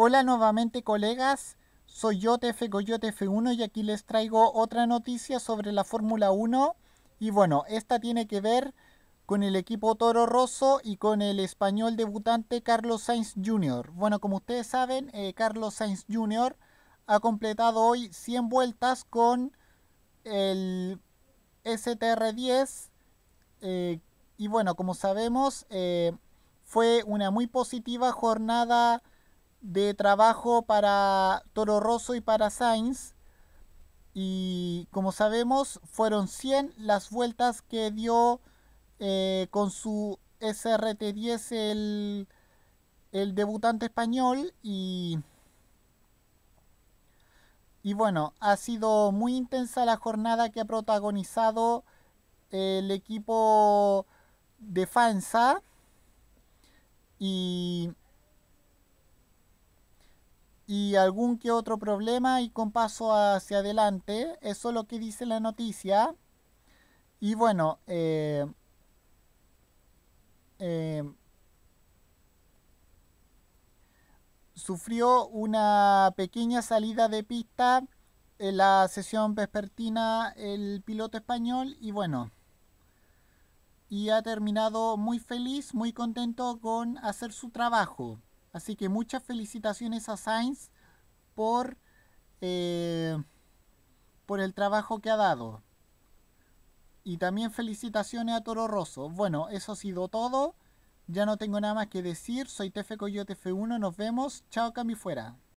Hola nuevamente colegas, soy yo TF Coyote F1 y aquí les traigo otra noticia sobre la Fórmula 1 y bueno, esta tiene que ver con el equipo Toro Rosso y con el español debutante Carlos Sainz Jr. Bueno, como ustedes saben, eh, Carlos Sainz Jr. ha completado hoy 100 vueltas con el STR10 eh, y bueno, como sabemos, eh, fue una muy positiva jornada de trabajo para Toro Rosso y para Sainz. Y como sabemos, fueron 100 las vueltas que dio eh, con su SRT10 el, debutante español. Y, y bueno, ha sido muy intensa la jornada que ha protagonizado eh, el equipo de Fansa. Y y algún que otro problema y con paso hacia adelante. Eso es lo que dice la noticia. Y bueno, eh, eh, sufrió una pequeña salida de pista en la sesión vespertina el piloto español y bueno, y ha terminado muy feliz, muy contento con hacer su trabajo. Así que muchas felicitaciones a Sainz por, eh, por el trabajo que ha dado. Y también felicitaciones a Toro Rosso. Bueno, eso ha sido todo. Ya no tengo nada más que decir. Soy Tefe Coyote F1. Nos vemos. Chao, Cami Fuera.